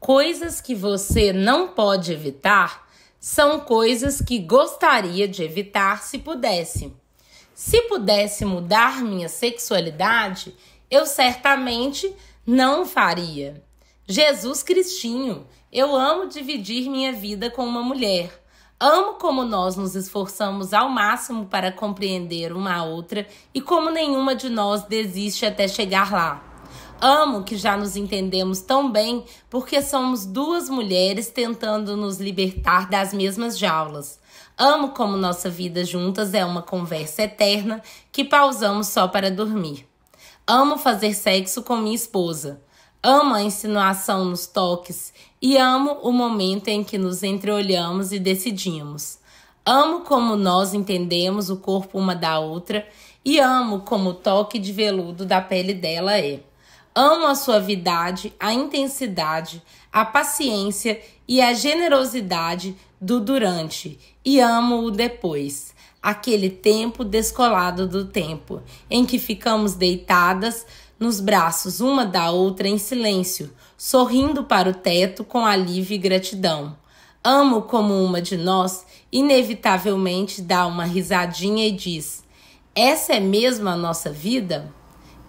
coisas que você não pode evitar são coisas que gostaria de evitar se pudesse. Se pudesse mudar minha sexualidade, eu certamente não faria. Jesus Cristinho, eu amo dividir minha vida com uma mulher. Amo como nós nos esforçamos ao máximo para compreender uma a outra e como nenhuma de nós desiste até chegar lá. Amo que já nos entendemos tão bem porque somos duas mulheres tentando nos libertar das mesmas jaulas. Amo como nossa vida juntas é uma conversa eterna que pausamos só para dormir. Amo fazer sexo com minha esposa. Amo a insinuação nos toques e amo o momento em que nos entreolhamos e decidimos. Amo como nós entendemos o corpo uma da outra e amo como o toque de veludo da pele dela é. Amo a suavidade, a intensidade, a paciência e a generosidade do durante e amo o depois. Aquele tempo descolado do tempo, em que ficamos deitadas nos braços uma da outra em silêncio, sorrindo para o teto com alívio e gratidão. Amo como uma de nós inevitavelmente dá uma risadinha e diz: Essa é mesmo a nossa vida?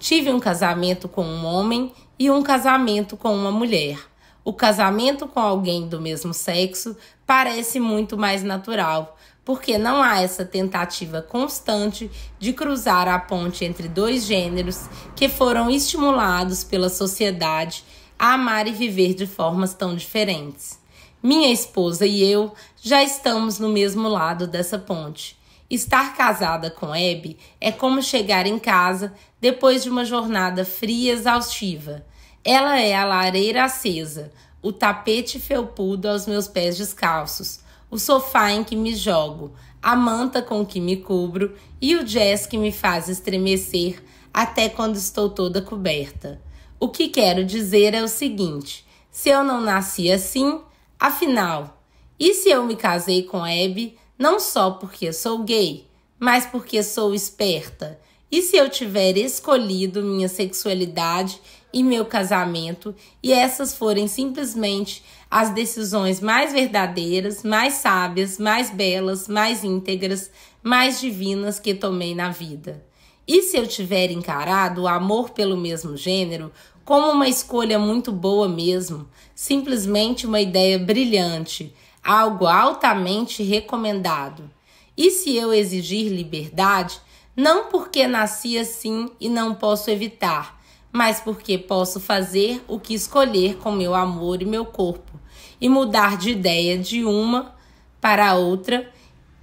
Tive um casamento com um homem e um casamento com uma mulher. O casamento com alguém do mesmo sexo parece muito mais natural, porque não há essa tentativa constante de cruzar a ponte entre dois gêneros que foram estimulados pela sociedade a amar e viver de formas tão diferentes. Minha esposa e eu já estamos no mesmo lado dessa ponte. Estar casada com Abby é como chegar em casa depois de uma jornada fria e exaustiva. Ela é a lareira acesa, o tapete felpudo aos meus pés descalços, o sofá em que me jogo, a manta com que me cubro e o jazz que me faz estremecer até quando estou toda coberta. O que quero dizer é o seguinte: se eu não nasci assim, afinal, e se eu me casei com Abby não só porque sou gay, mas porque sou esperta. E se eu tiver escolhido minha sexualidade e meu casamento, e essas forem simplesmente as decisões mais verdadeiras, mais sábias, mais belas, mais íntegras, mais divinas que tomei na vida? E se eu tiver encarado o amor pelo mesmo gênero como uma escolha muito boa mesmo, simplesmente uma ideia brilhante, algo altamente recomendado. E se eu exigir liberdade, não porque nasci assim e não posso evitar, mas porque posso fazer o que escolher com meu amor e meu corpo e mudar de ideia de uma para outra,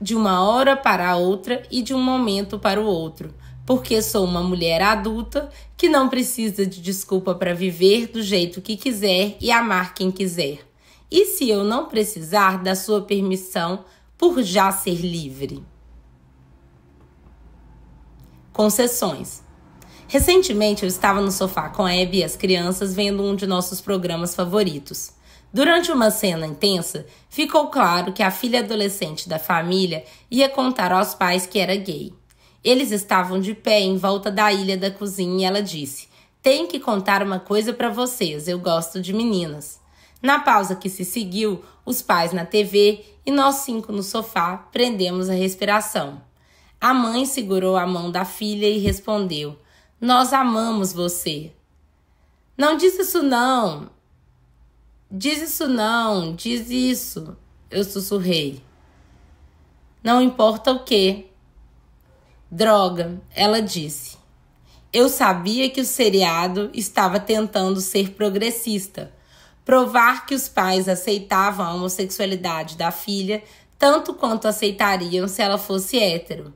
de uma hora para outra e de um momento para o outro, porque sou uma mulher adulta que não precisa de desculpa para viver do jeito que quiser e amar quem quiser. E se eu não precisar da sua permissão por já ser livre? Concessões. Recentemente eu estava no sofá com a Abby e as crianças vendo um de nossos programas favoritos. Durante uma cena intensa, ficou claro que a filha adolescente da família ia contar aos pais que era gay. Eles estavam de pé em volta da ilha da cozinha e ela disse: Tenho que contar uma coisa para vocês, eu gosto de meninas. Na pausa que se seguiu, os pais na TV e nós cinco no sofá prendemos a respiração. A mãe segurou a mão da filha e respondeu: Nós amamos você. Não diz isso não. Diz isso não, diz isso. Eu sussurrei. Não importa o que. Droga, ela disse. Eu sabia que o seriado estava tentando ser progressista provar que os pais aceitavam a homossexualidade da filha tanto quanto aceitariam se ela fosse hétero.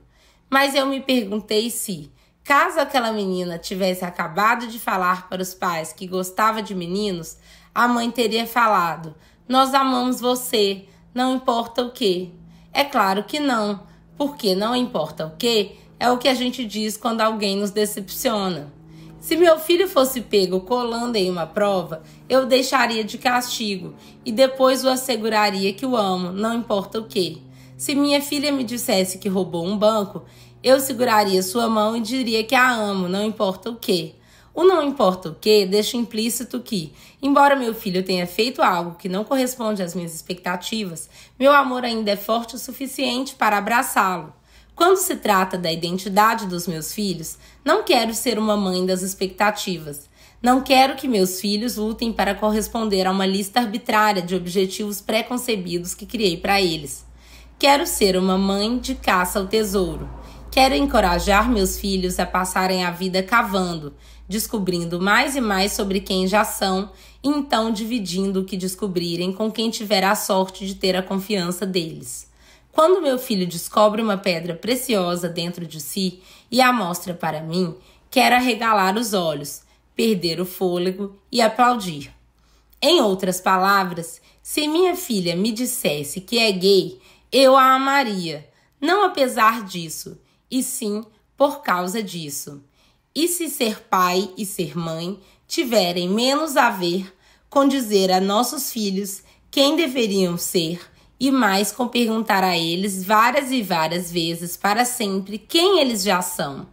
Mas eu me perguntei se, caso aquela menina tivesse acabado de falar para os pais que gostava de meninos, a mãe teria falado: Nós amamos você, não importa o que. É claro que não, porque não importa o que é o que a gente diz quando alguém nos decepciona. Se meu filho fosse pego colando em uma prova, eu o deixaria de castigo e depois o asseguraria que o amo, não importa o que. Se minha filha me dissesse que roubou um banco, eu seguraria sua mão e diria que a amo, não importa o que. O não importa o que deixa implícito que, embora meu filho tenha feito algo que não corresponde às minhas expectativas, meu amor ainda é forte o suficiente para abraçá-lo. Quando se trata da identidade dos meus filhos, não quero ser uma mãe das expectativas. Não quero que meus filhos lutem para corresponder a uma lista arbitrária de objetivos pré-concebidos que criei para eles. Quero ser uma mãe de caça ao tesouro. Quero encorajar meus filhos a passarem a vida cavando, descobrindo mais e mais sobre quem já são e então dividindo o que descobrirem com quem tiver a sorte de ter a confiança deles. Quando meu filho descobre uma pedra preciosa dentro de si e a mostra para mim, quero arregalar os olhos, perder o fôlego e aplaudir. Em outras palavras, se minha filha me dissesse que é gay, eu a amaria, não apesar disso, e sim por causa disso. E se ser pai e ser mãe tiverem menos a ver com dizer a nossos filhos quem deveriam ser, e mais com perguntar a eles várias e várias vezes para sempre quem eles já são.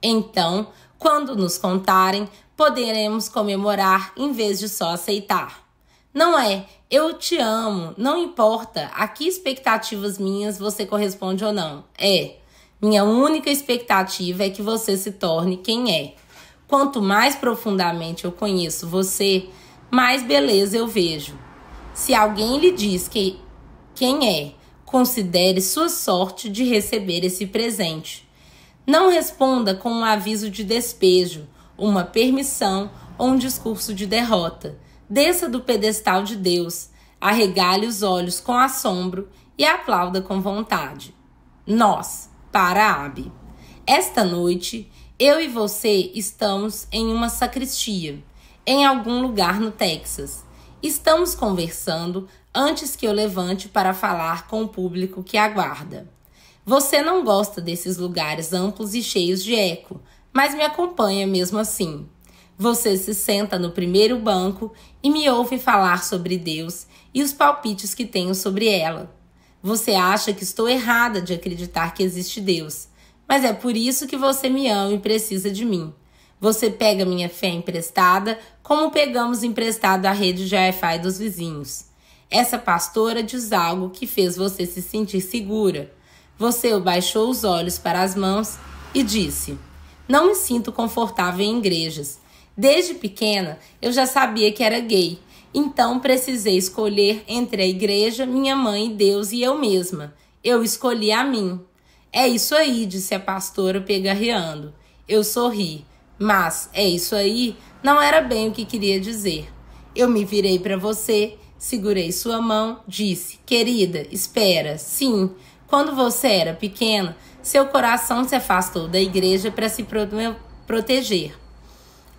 Então, quando nos contarem, poderemos comemorar em vez de só aceitar. Não é, eu te amo, não importa a que expectativas minhas você corresponde ou não. É, minha única expectativa é que você se torne quem é. Quanto mais profundamente eu conheço você, mais beleza eu vejo. Se alguém lhe diz que quem é. Considere sua sorte de receber esse presente. Não responda com um aviso de despejo, uma permissão ou um discurso de derrota. Desça do pedestal de Deus, arregale os olhos com assombro e aplauda com vontade. Nós, para Abe. Esta noite, eu e você estamos em uma sacristia, em algum lugar no Texas. Estamos conversando antes que eu levante para falar com o público que aguarda. Você não gosta desses lugares amplos e cheios de eco, mas me acompanha mesmo assim. Você se senta no primeiro banco e me ouve falar sobre Deus e os palpites que tenho sobre ela. Você acha que estou errada de acreditar que existe Deus, mas é por isso que você me ama e precisa de mim. Você pega minha fé emprestada, como pegamos emprestado a rede de Wi-Fi dos vizinhos. Essa pastora diz algo que fez você se sentir segura. Você baixou os olhos para as mãos e disse: Não me sinto confortável em igrejas. Desde pequena eu já sabia que era gay, então precisei escolher entre a igreja, minha mãe, Deus e eu mesma. Eu escolhi a mim. É isso aí, disse a pastora pegarreando. Eu sorri, mas é isso aí não era bem o que queria dizer. Eu me virei para você Segurei sua mão, disse: Querida, espera. Sim, quando você era pequena, seu coração se afastou da igreja para se proteger.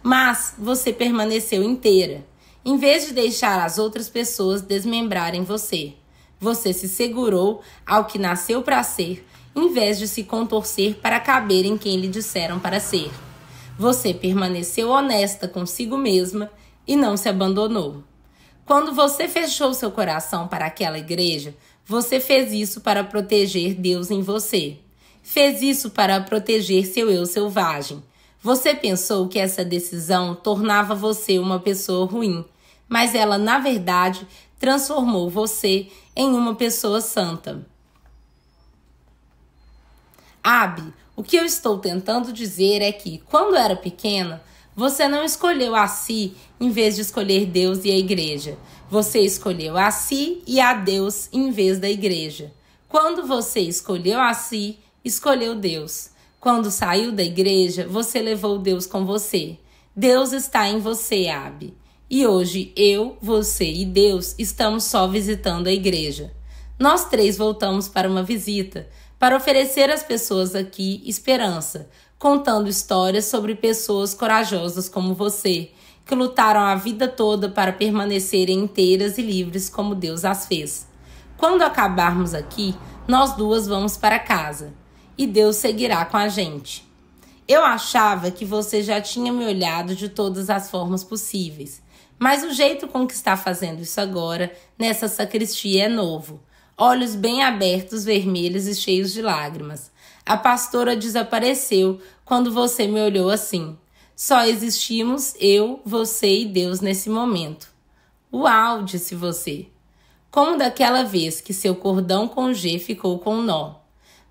Mas você permaneceu inteira. Em vez de deixar as outras pessoas desmembrarem você, você se segurou ao que nasceu para ser, em vez de se contorcer para caber em quem lhe disseram para ser. Você permaneceu honesta consigo mesma e não se abandonou. Quando você fechou seu coração para aquela igreja, você fez isso para proteger Deus em você. Fez isso para proteger seu eu selvagem. Você pensou que essa decisão tornava você uma pessoa ruim, mas ela, na verdade, transformou você em uma pessoa santa. Abe, o que eu estou tentando dizer é que, quando era pequena, você não escolheu a si em vez de escolher Deus e a igreja. Você escolheu a si e a Deus em vez da igreja. Quando você escolheu a si, escolheu Deus. Quando saiu da igreja, você levou Deus com você. Deus está em você, Abe. E hoje eu, você e Deus estamos só visitando a igreja. Nós três voltamos para uma visita, para oferecer às pessoas aqui esperança, contando histórias sobre pessoas corajosas como você, que lutaram a vida toda para permanecerem inteiras e livres como Deus as fez. Quando acabarmos aqui, nós duas vamos para casa e Deus seguirá com a gente. Eu achava que você já tinha me olhado de todas as formas possíveis, mas o jeito com que está fazendo isso agora, nessa sacristia, é novo. Olhos bem abertos, vermelhos e cheios de lágrimas. A pastora desapareceu quando você me olhou assim. Só existimos eu, você e Deus nesse momento. Uau, disse você. Como daquela vez que seu cordão com G ficou com nó.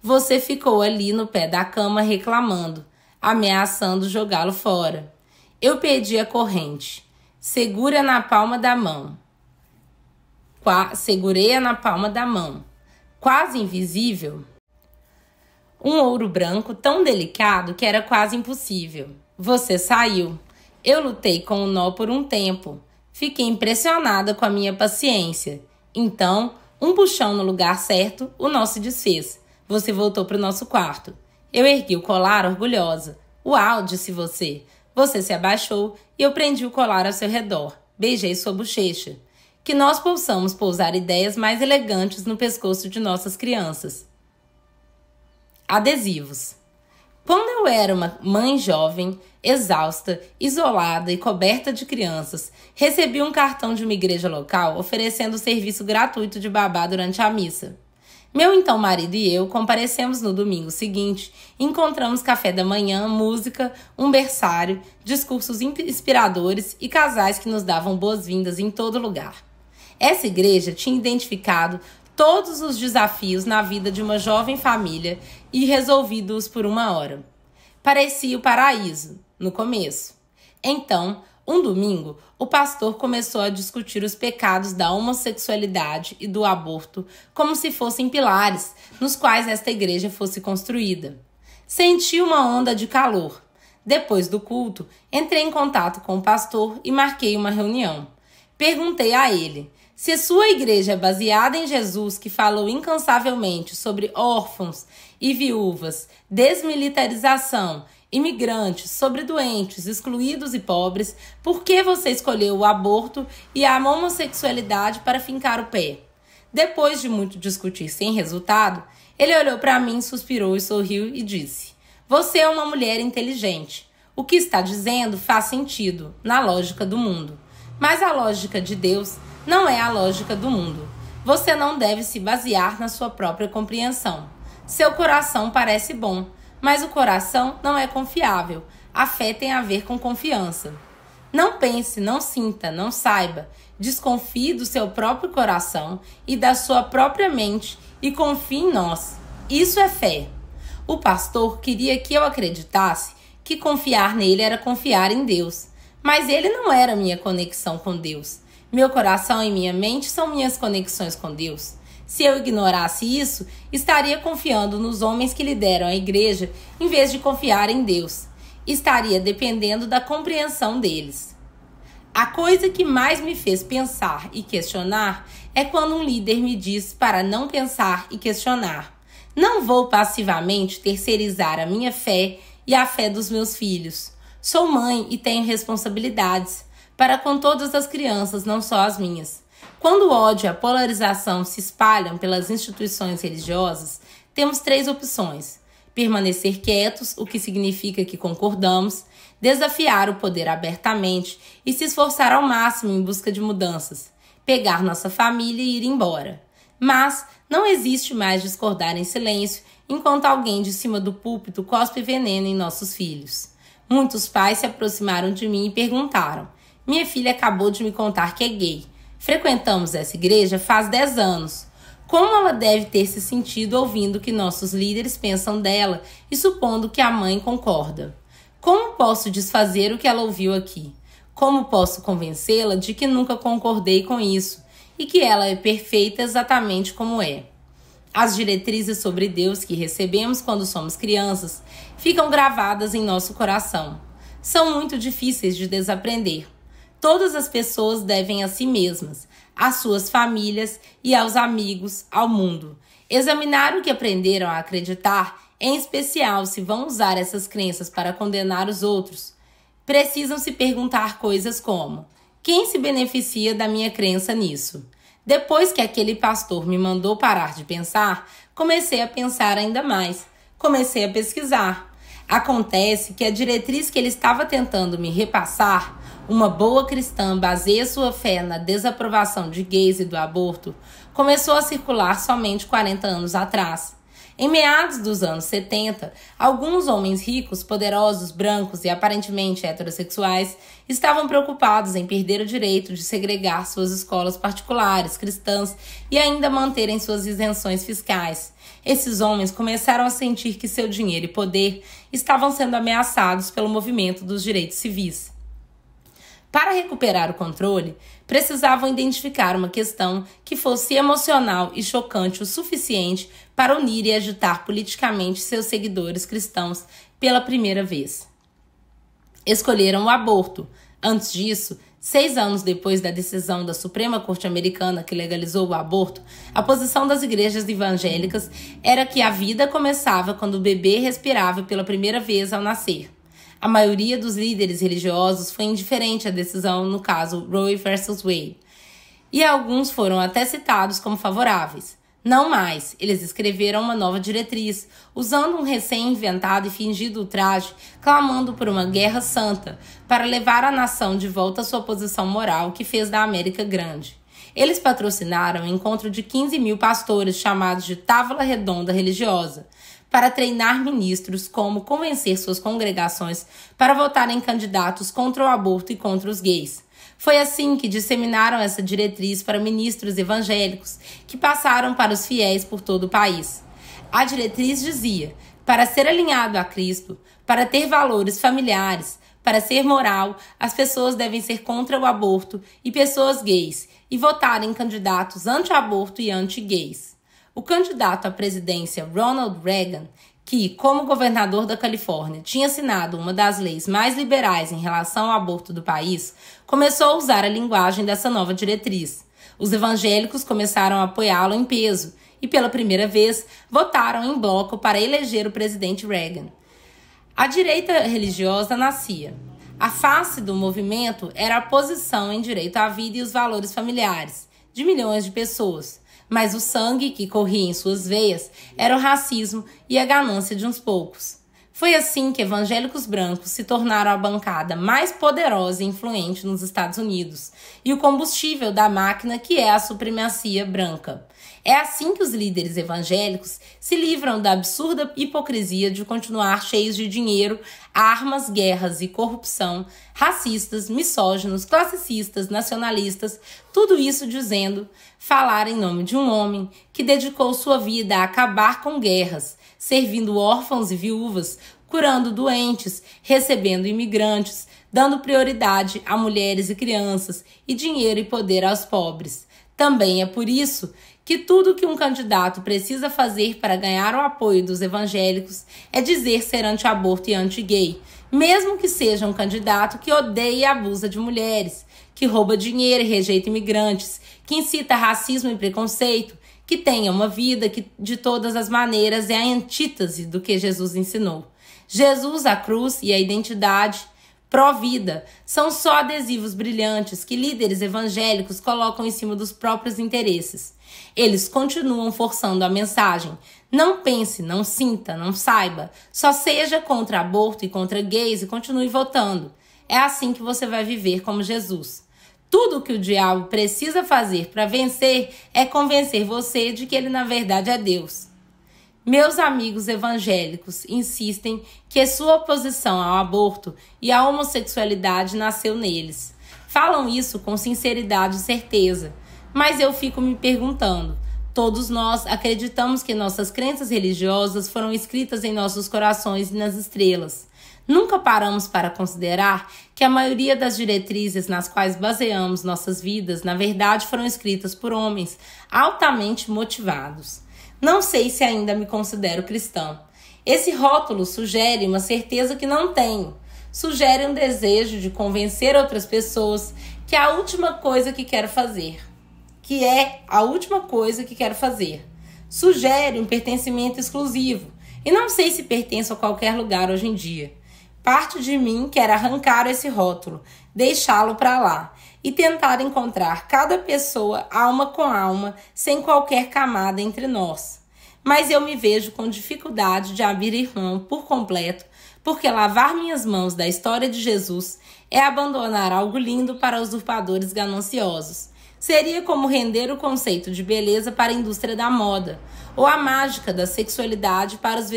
Você ficou ali no pé da cama reclamando, ameaçando jogá-lo fora. Eu pedi a corrente. Segura na palma da mão. Qua Segurei-a na palma da mão. Quase invisível, um ouro branco tão delicado que era quase impossível. Você saiu. Eu lutei com o nó por um tempo. Fiquei impressionada com a minha paciência. Então, um puxão no lugar certo, o nó se desfez. Você voltou para o nosso quarto. Eu ergui o colar orgulhosa. Uau, disse você. Você se abaixou e eu prendi o colar ao seu redor. Beijei sua bochecha. Que nós possamos pousar ideias mais elegantes no pescoço de nossas crianças adesivos. Quando eu era uma mãe jovem, exausta, isolada e coberta de crianças, recebi um cartão de uma igreja local oferecendo o serviço gratuito de babá durante a missa. Meu então marido e eu comparecemos no domingo seguinte, encontramos café da manhã, música, um berçário, discursos inspiradores e casais que nos davam boas-vindas em todo lugar. Essa igreja tinha identificado todos os desafios na vida de uma jovem família e resolvidos por uma hora. Parecia o paraíso, no começo. Então, um domingo, o pastor começou a discutir os pecados da homossexualidade e do aborto como se fossem pilares nos quais esta igreja fosse construída. Senti uma onda de calor. Depois do culto, entrei em contato com o pastor e marquei uma reunião. Perguntei a ele se sua igreja é baseada em Jesus, que falou incansavelmente sobre órfãos e viúvas, desmilitarização, imigrantes, sobre doentes, excluídos e pobres, por que você escolheu o aborto e a homossexualidade para fincar o pé? Depois de muito discutir sem resultado, ele olhou para mim, suspirou e sorriu e disse: Você é uma mulher inteligente. O que está dizendo faz sentido na lógica do mundo. Mas a lógica de Deus não é a lógica do mundo. Você não deve se basear na sua própria compreensão. Seu coração parece bom, mas o coração não é confiável. A fé tem a ver com confiança. Não pense, não sinta, não saiba. Desconfie do seu próprio coração e da sua própria mente e confie em nós. Isso é fé. O pastor queria que eu acreditasse que confiar nele era confiar em Deus, mas ele não era minha conexão com Deus. Meu coração e minha mente são minhas conexões com Deus. Se eu ignorasse isso, estaria confiando nos homens que lideram a igreja em vez de confiar em Deus. Estaria dependendo da compreensão deles. A coisa que mais me fez pensar e questionar é quando um líder me diz para não pensar e questionar. Não vou passivamente terceirizar a minha fé e a fé dos meus filhos. Sou mãe e tenho responsabilidades para com todas as crianças, não só as minhas. Quando o ódio e a polarização se espalham pelas instituições religiosas, temos três opções: permanecer quietos, o que significa que concordamos, desafiar o poder abertamente e se esforçar ao máximo em busca de mudanças, pegar nossa família e ir embora. Mas não existe mais discordar em silêncio enquanto alguém de cima do púlpito cospe veneno em nossos filhos. Muitos pais se aproximaram de mim e perguntaram: Minha filha acabou de me contar que é gay. Frequentamos essa igreja faz 10 anos. Como ela deve ter se sentido ouvindo o que nossos líderes pensam dela e supondo que a mãe concorda? Como posso desfazer o que ela ouviu aqui? Como posso convencê-la de que nunca concordei com isso e que ela é perfeita exatamente como é? As diretrizes sobre Deus que recebemos quando somos crianças ficam gravadas em nosso coração. São muito difíceis de desaprender. Todas as pessoas devem a si mesmas, às suas famílias e aos amigos, ao mundo. Examinar o que aprenderam a acreditar, em especial se vão usar essas crenças para condenar os outros. Precisam se perguntar coisas como: quem se beneficia da minha crença nisso? Depois que aquele pastor me mandou parar de pensar, comecei a pensar ainda mais. Comecei a pesquisar. Acontece que a diretriz que ele estava tentando me repassar, uma boa cristã baseia sua fé na desaprovação de gays e do aborto, começou a circular somente 40 anos atrás. Em meados dos anos 70, alguns homens ricos, poderosos, brancos e aparentemente heterossexuais estavam preocupados em perder o direito de segregar suas escolas particulares cristãs e ainda manterem suas isenções fiscais. Esses homens começaram a sentir que seu dinheiro e poder estavam sendo ameaçados pelo movimento dos direitos civis. Para recuperar o controle, precisavam identificar uma questão que fosse emocional e chocante o suficiente para unir e agitar politicamente seus seguidores cristãos pela primeira vez. Escolheram o aborto. Antes disso, seis anos depois da decisão da Suprema Corte Americana que legalizou o aborto, a posição das igrejas evangélicas era que a vida começava quando o bebê respirava pela primeira vez ao nascer a maioria dos líderes religiosos foi indiferente à decisão no caso Roe versus Wade, e alguns foram até citados como favoráveis. Não mais, eles escreveram uma nova diretriz, usando um recém-inventado e fingido ultraje, clamando por uma guerra santa, para levar a nação de volta à sua posição moral que fez da América grande. Eles patrocinaram um encontro de 15 mil pastores chamados de Távola Redonda Religiosa, para treinar ministros como convencer suas congregações para votarem candidatos contra o aborto e contra os gays. Foi assim que disseminaram essa diretriz para ministros evangélicos, que passaram para os fiéis por todo o país. A diretriz dizia: para ser alinhado a Cristo, para ter valores familiares, para ser moral, as pessoas devem ser contra o aborto e pessoas gays e votarem candidatos anti-aborto e anti-gays. O candidato à presidência Ronald Reagan, que, como governador da Califórnia, tinha assinado uma das leis mais liberais em relação ao aborto do país, começou a usar a linguagem dessa nova diretriz. Os evangélicos começaram a apoiá-lo em peso e, pela primeira vez, votaram em bloco para eleger o presidente Reagan. A direita religiosa nascia. A face do movimento era a posição em direito à vida e os valores familiares de milhões de pessoas, mas o sangue que corria em suas veias era o racismo e a ganância de uns poucos. Foi assim que evangélicos brancos se tornaram a bancada mais poderosa e influente nos Estados Unidos e o combustível da máquina que é a supremacia branca. É assim que os líderes evangélicos se livram da absurda hipocrisia de continuar cheios de dinheiro, armas, guerras e corrupção, racistas, misóginos, classicistas, nacionalistas, tudo isso dizendo falar em nome de um homem que dedicou sua vida a acabar com guerras, servindo órfãos e viúvas, curando doentes, recebendo imigrantes, dando prioridade a mulheres e crianças e dinheiro e poder aos pobres. Também é por isso que tudo que um candidato precisa fazer para ganhar o apoio dos evangélicos é dizer ser anti-aborto e anti-gay, mesmo que seja um candidato que odeia e abusa de mulheres, que rouba dinheiro e rejeita imigrantes, que incita racismo e preconceito, que tenha uma vida que de todas as maneiras é a antítese do que Jesus ensinou. Jesus, a cruz e a identidade pró-vida. São só adesivos brilhantes que líderes evangélicos colocam em cima dos próprios interesses. Eles continuam forçando a mensagem. Não pense, não sinta, não saiba. Só seja contra aborto e contra gays e continue votando. É assim que você vai viver como Jesus. Tudo o que o diabo precisa fazer para vencer é convencer você de que ele na verdade é Deus. Meus amigos evangélicos insistem que sua oposição ao aborto e à homossexualidade nasceu neles. Falam isso com sinceridade e certeza, mas eu fico me perguntando: todos nós acreditamos que nossas crenças religiosas foram escritas em nossos corações e nas estrelas. Nunca paramos para considerar que a maioria das diretrizes nas quais baseamos nossas vidas, na verdade, foram escritas por homens altamente motivados. Não sei se ainda me considero cristão. Esse rótulo sugere uma certeza que não tenho. Sugere um desejo de convencer outras pessoas que é a última coisa que quero fazer. Que é a última coisa que quero fazer. Sugere um pertencimento exclusivo. E não sei se pertenço a qualquer lugar hoje em dia. Parte de mim quer arrancar esse rótulo, deixá-lo para lá e tentar encontrar cada pessoa alma com alma, sem qualquer camada entre nós. Mas eu me vejo com dificuldade de abrir irmão por completo, porque lavar minhas mãos da história de Jesus é abandonar algo lindo para usurpadores gananciosos. Seria como render o conceito de beleza para a indústria da moda, ou a mágica da sexualidade para os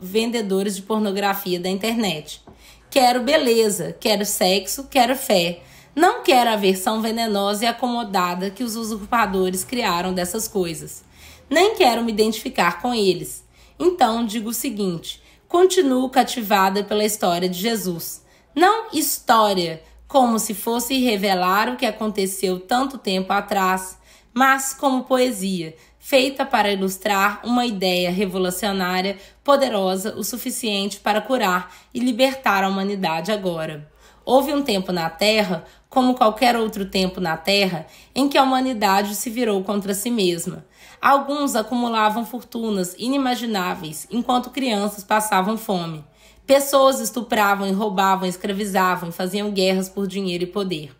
vendedores de pornografia da internet. Quero beleza, quero sexo, quero fé não quero a versão venenosa e acomodada que os usurpadores criaram dessas coisas. Nem quero me identificar com eles. Então digo o seguinte: continuo cativada pela história de Jesus. Não história, como se fosse revelar o que aconteceu tanto tempo atrás, mas como poesia, feita para ilustrar uma ideia revolucionária poderosa o suficiente para curar e libertar a humanidade agora. Houve um tempo na Terra como qualquer outro tempo na Terra em que a humanidade se virou contra si mesma. Alguns acumulavam fortunas inimagináveis enquanto crianças passavam fome. Pessoas estupravam e roubavam, escravizavam e faziam guerras por dinheiro e poder.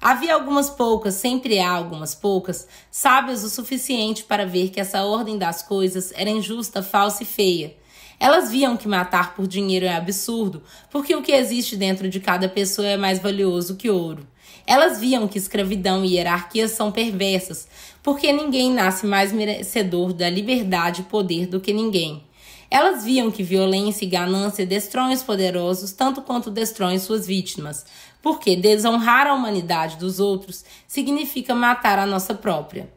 Havia algumas poucas, sempre há algumas poucas, sábias o suficiente para ver que essa ordem das coisas era injusta, falsa e feia. Elas viam que matar por dinheiro é absurdo, porque o que existe dentro de cada pessoa é mais valioso que ouro. Elas viam que escravidão e hierarquia são perversas, porque ninguém nasce mais merecedor da liberdade e poder do que ninguém. Elas viam que violência e ganância destroem os poderosos tanto quanto destroem suas vítimas, porque desonrar a humanidade dos outros significa matar a nossa própria.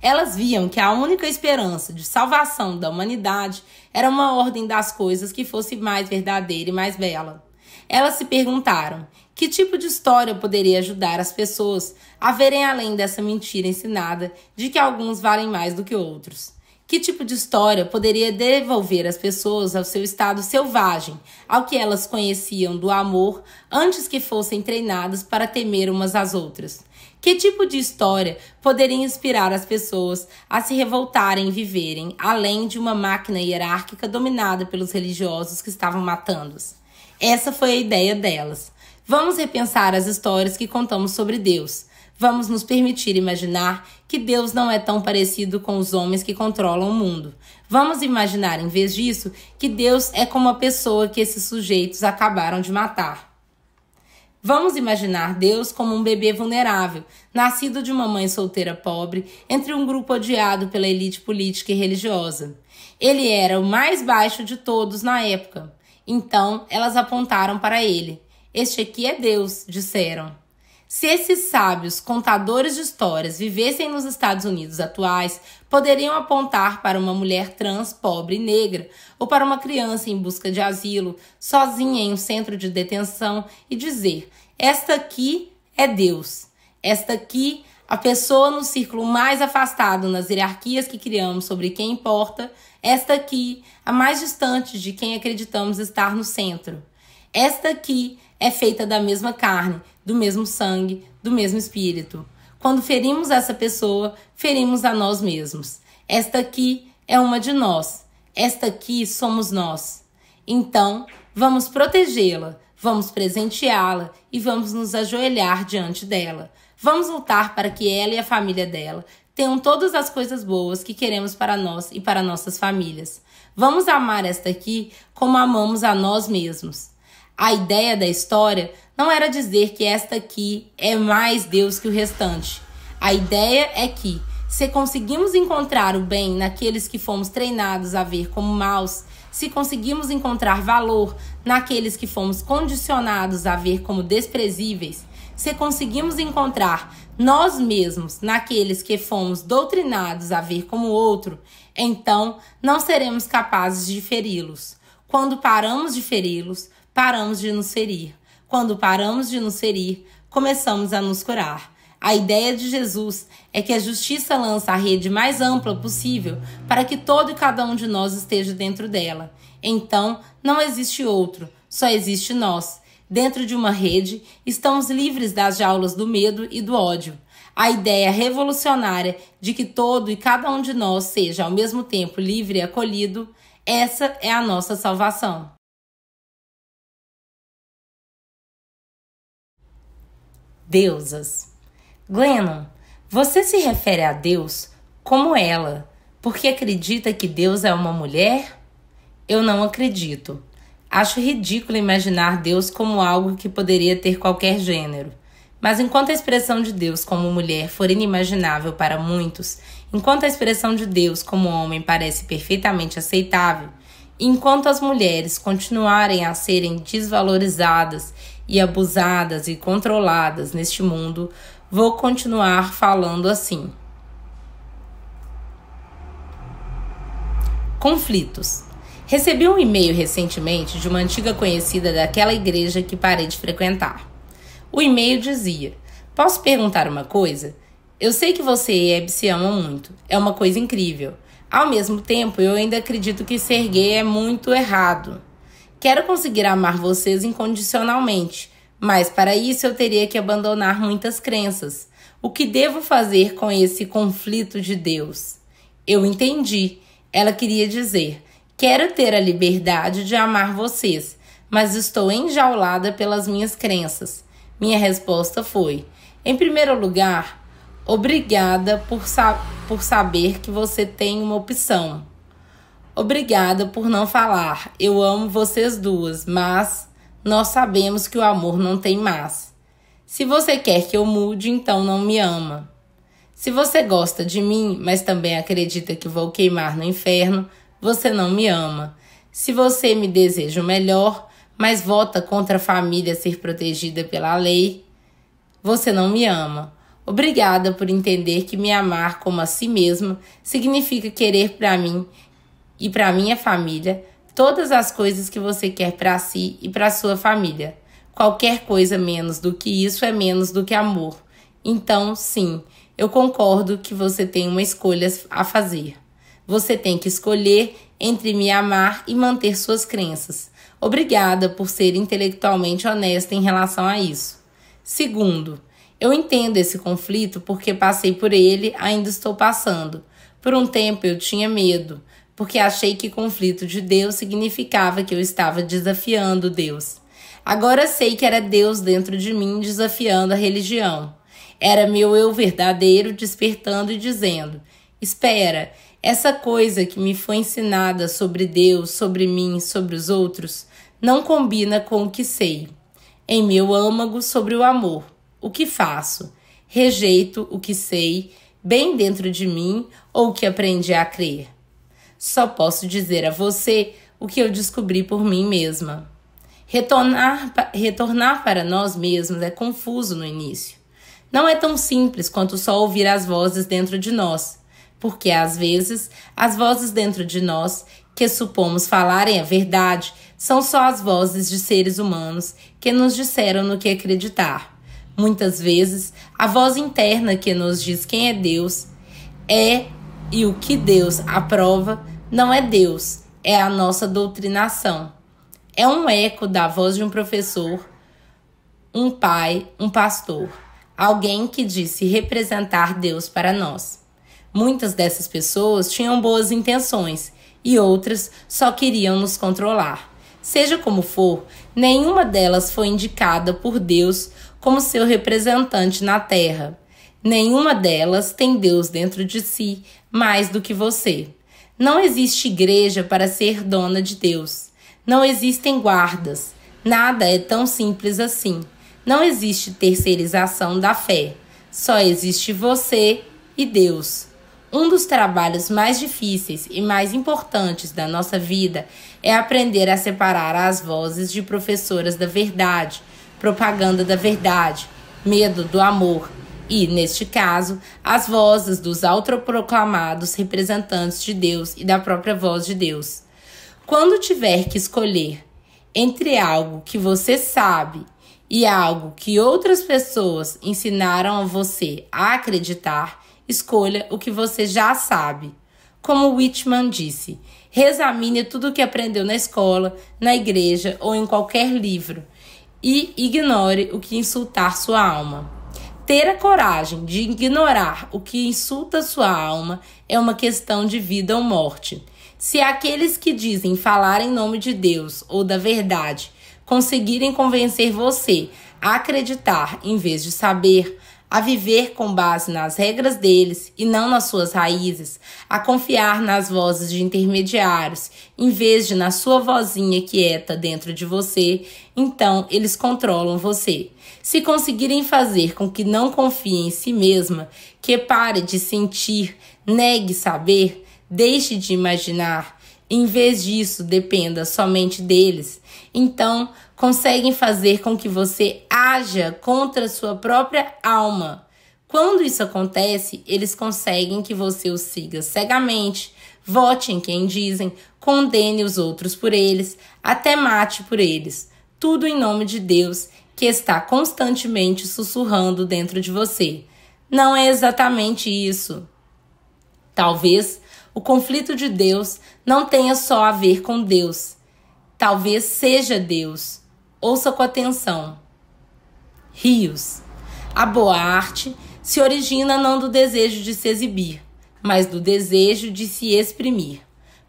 Elas viam que a única esperança de salvação da humanidade era uma ordem das coisas que fosse mais verdadeira e mais bela. Elas se perguntaram: que tipo de história poderia ajudar as pessoas a verem além dessa mentira ensinada de que alguns valem mais do que outros? Que tipo de história poderia devolver as pessoas ao seu estado selvagem, ao que elas conheciam do amor antes que fossem treinadas para temer umas às outras? Que tipo de história poderia inspirar as pessoas a se revoltarem e viverem, além de uma máquina hierárquica dominada pelos religiosos que estavam matando-as? Essa foi a ideia delas. Vamos repensar as histórias que contamos sobre Deus. Vamos nos permitir imaginar que Deus não é tão parecido com os homens que controlam o mundo. Vamos imaginar, em vez disso, que Deus é como a pessoa que esses sujeitos acabaram de matar. Vamos imaginar Deus como um bebê vulnerável, nascido de uma mãe solteira pobre, entre um grupo odiado pela elite política e religiosa. Ele era o mais baixo de todos na época. Então, elas apontaram para ele. Este aqui é Deus, disseram. Se esses sábios contadores de histórias vivessem nos Estados Unidos atuais, poderiam apontar para uma mulher trans, pobre e negra, ou para uma criança em busca de asilo, sozinha em um centro de detenção, e dizer: Esta aqui é Deus. Esta aqui, a pessoa no círculo mais afastado nas hierarquias que criamos sobre quem importa, esta aqui, a mais distante de quem acreditamos estar no centro. Esta aqui, é feita da mesma carne, do mesmo sangue, do mesmo espírito. Quando ferimos essa pessoa, ferimos a nós mesmos. Esta aqui é uma de nós. Esta aqui somos nós. Então, vamos protegê-la, vamos presenteá-la e vamos nos ajoelhar diante dela. Vamos lutar para que ela e a família dela tenham todas as coisas boas que queremos para nós e para nossas famílias. Vamos amar esta aqui como amamos a nós mesmos. A ideia da história não era dizer que esta aqui é mais Deus que o restante. A ideia é que, se conseguimos encontrar o bem naqueles que fomos treinados a ver como maus, se conseguimos encontrar valor naqueles que fomos condicionados a ver como desprezíveis, se conseguimos encontrar nós mesmos naqueles que fomos doutrinados a ver como outro, então não seremos capazes de feri-los. Quando paramos de feri-los, paramos de nos ferir. Quando paramos de nos ferir, começamos a nos curar. A ideia de Jesus é que a justiça lança a rede mais ampla possível para que todo e cada um de nós esteja dentro dela. Então, não existe outro, só existe nós. Dentro de uma rede, estamos livres das jaulas do medo e do ódio. A ideia revolucionária de que todo e cada um de nós seja ao mesmo tempo livre e acolhido, essa é a nossa salvação. deusas. Glennon, você se refere a Deus como ela, porque acredita que Deus é uma mulher? Eu não acredito. Acho ridículo imaginar Deus como algo que poderia ter qualquer gênero. Mas enquanto a expressão de Deus como mulher for inimaginável para muitos, enquanto a expressão de Deus como homem parece perfeitamente aceitável, enquanto as mulheres continuarem a serem desvalorizadas e abusadas e controladas neste mundo, vou continuar falando assim. Conflitos. Recebi um e-mail recentemente de uma antiga conhecida daquela igreja que parei de frequentar. O e-mail dizia: Posso perguntar uma coisa? Eu sei que você e Eb se amam muito, é uma coisa incrível. Ao mesmo tempo, eu ainda acredito que ser gay é muito errado. Quero conseguir amar vocês incondicionalmente, mas para isso eu teria que abandonar muitas crenças. O que devo fazer com esse conflito de Deus? Eu entendi. Ela queria dizer: quero ter a liberdade de amar vocês, mas estou enjaulada pelas minhas crenças. Minha resposta foi: em primeiro lugar, obrigada por, sa por saber que você tem uma opção. Obrigada por não falar. Eu amo vocês duas, mas nós sabemos que o amor não tem mas. Se você quer que eu mude, então não me ama. Se você gosta de mim, mas também acredita que vou queimar no inferno, você não me ama. Se você me deseja o melhor, mas vota contra a família ser protegida pela lei, você não me ama. Obrigada por entender que me amar como a si mesma significa querer para mim e para minha família todas as coisas que você quer para si e para sua família. Qualquer coisa menos do que isso é menos do que amor. Então, sim, eu concordo que você tem uma escolha a fazer. Você tem que escolher entre me amar e manter suas crenças. Obrigada por ser intelectualmente honesta em relação a isso. Segundo, eu entendo esse conflito porque passei por ele, ainda estou passando. Por um tempo eu tinha medo, porque achei que conflito de Deus significava que eu estava desafiando Deus. Agora sei que era Deus dentro de mim desafiando a religião. Era meu eu verdadeiro despertando e dizendo: Espera, essa coisa que me foi ensinada sobre Deus, sobre mim, sobre os outros, não combina com o que sei. Em meu âmago sobre o amor, o que faço? Rejeito o que sei, bem dentro de mim, ou o que aprendi a crer só posso dizer a você o que eu descobri por mim mesma. Retornar, retornar para nós mesmos é confuso no início. Não é tão simples quanto só ouvir as vozes dentro de nós, porque às vezes as vozes dentro de nós que supomos falarem a verdade são só as vozes de seres humanos que nos disseram no que acreditar. Muitas vezes, a voz interna que nos diz quem é Deus é e o que Deus aprova não é Deus, é a nossa doutrinação. É um eco da voz de um professor, um pai, um pastor, alguém que disse representar Deus para nós. Muitas dessas pessoas tinham boas intenções e outras só queriam nos controlar. Seja como for, nenhuma delas foi indicada por Deus como seu representante na terra. Nenhuma delas tem Deus dentro de si mais do que você. Não existe igreja para ser dona de Deus. Não existem guardas. Nada é tão simples assim. Não existe terceirização da fé. Só existe você e Deus. Um dos trabalhos mais difíceis e mais importantes da nossa vida é aprender a separar as vozes de professoras da verdade, propaganda da verdade, medo do amor e, neste caso, as vozes dos autoproclamados representantes de Deus e da própria voz de Deus. Quando tiver que escolher entre algo que você sabe e algo que outras pessoas ensinaram a você a acreditar, escolha o que você já sabe. Como Whitman disse, reexamine tudo o que aprendeu na escola, na igreja ou em qualquer livro e ignore o que insultar sua alma. Ter a coragem de ignorar o que insulta sua alma é uma questão de vida ou morte. Se aqueles que dizem falar em nome de Deus ou da verdade conseguirem convencer você a acreditar em vez de saber, a viver com base nas regras deles e não nas suas raízes, a confiar nas vozes de intermediários em vez de na sua vozinha quieta dentro de você, então eles controlam você. Se conseguirem fazer com que não confie em si mesma, que pare de sentir, negue saber, deixe de imaginar, em vez disso dependa somente deles, então conseguem fazer com que você haja contra sua própria alma. Quando isso acontece, eles conseguem que você os siga cegamente, vote em quem dizem, condene os outros por eles, até mate por eles. Tudo em nome de Deus que está constantemente sussurrando dentro de você. Não é exatamente isso. Talvez o conflito de Deus não tenha só a ver com Deus. Talvez seja Deus. Ouça com atenção. Rios. A boa arte se origina não do desejo de se exibir, mas do desejo de se exprimir.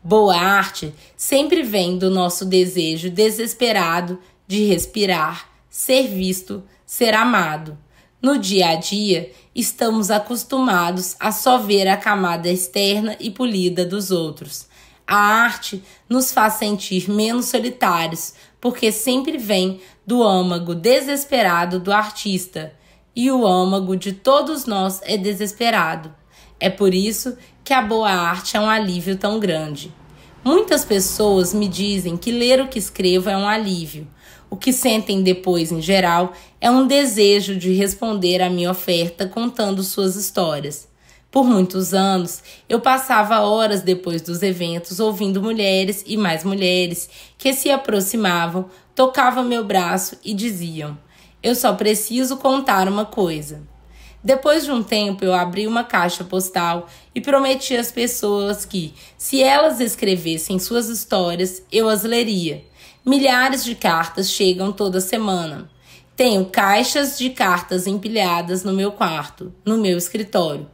Boa arte sempre vem do nosso desejo desesperado de respirar ser visto, ser amado. No dia a dia, estamos acostumados a só ver a camada externa e polida dos outros. A arte nos faz sentir menos solitários, porque sempre vem do âmago desesperado do artista, e o âmago de todos nós é desesperado. É por isso que a boa arte é um alívio tão grande. Muitas pessoas me dizem que ler o que escrevo é um alívio. O que sentem depois, em geral, é um desejo de responder à minha oferta contando suas histórias. Por muitos anos, eu passava horas depois dos eventos ouvindo mulheres e mais mulheres que se aproximavam, tocavam meu braço e diziam: Eu só preciso contar uma coisa. Depois de um tempo, eu abri uma caixa postal e prometi às pessoas que, se elas escrevessem suas histórias, eu as leria. Milhares de cartas chegam toda semana. Tenho caixas de cartas empilhadas no meu quarto, no meu escritório.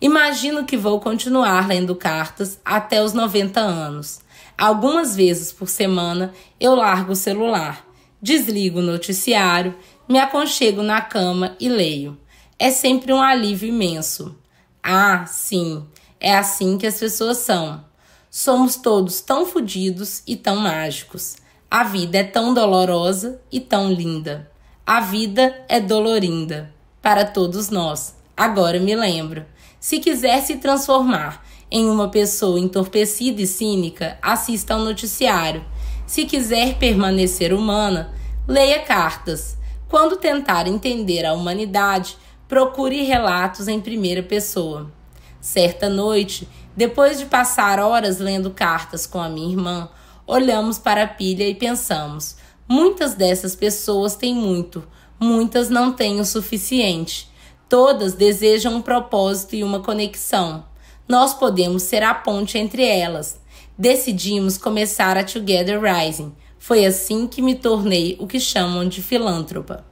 Imagino que vou continuar lendo cartas até os 90 anos. Algumas vezes por semana eu largo o celular, desligo o noticiário, me aconchego na cama e leio. É sempre um alívio imenso. Ah, sim, é assim que as pessoas são. Somos todos tão fodidos e tão mágicos. A vida é tão dolorosa e tão linda. A vida é dolorinda para todos nós. Agora me lembro. Se quiser se transformar em uma pessoa entorpecida e cínica, assista ao noticiário. Se quiser permanecer humana, leia cartas. Quando tentar entender a humanidade, procure relatos em primeira pessoa. Certa noite, depois de passar horas lendo cartas com a minha irmã, olhamos para a pilha e pensamos: muitas dessas pessoas têm muito, muitas não têm o suficiente. Todas desejam um propósito e uma conexão. Nós podemos ser a ponte entre elas. Decidimos começar a Together Rising. Foi assim que me tornei o que chamam de filântropa.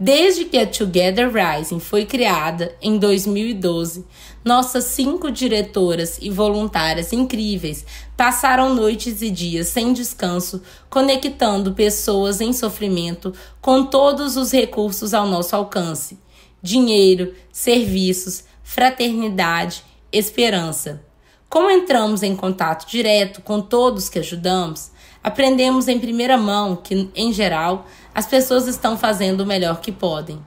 Desde que a Together Rising foi criada em 2012, nossas cinco diretoras e voluntárias incríveis passaram noites e dias sem descanso, conectando pessoas em sofrimento com todos os recursos ao nosso alcance: dinheiro, serviços, fraternidade, esperança. Como entramos em contato direto com todos que ajudamos, aprendemos em primeira mão que, em geral, as pessoas estão fazendo o melhor que podem.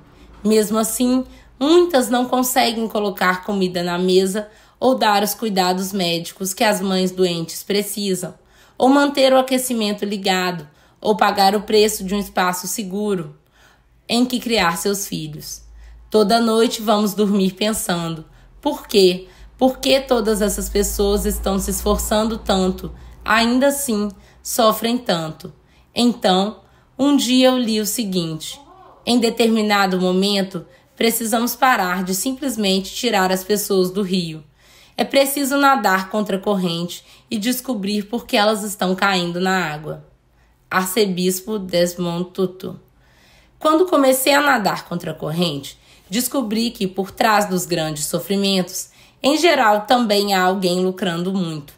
Mesmo assim, Muitas não conseguem colocar comida na mesa ou dar os cuidados médicos que as mães doentes precisam, ou manter o aquecimento ligado, ou pagar o preço de um espaço seguro em que criar seus filhos. Toda noite vamos dormir pensando: por quê? Por que todas essas pessoas estão se esforçando tanto, ainda assim sofrem tanto? Então, um dia eu li o seguinte: em determinado momento, Precisamos parar de simplesmente tirar as pessoas do rio. É preciso nadar contra a corrente e descobrir por que elas estão caindo na água. Arcebispo Desmond Tutu. Quando comecei a nadar contra a corrente, descobri que por trás dos grandes sofrimentos, em geral também há alguém lucrando muito.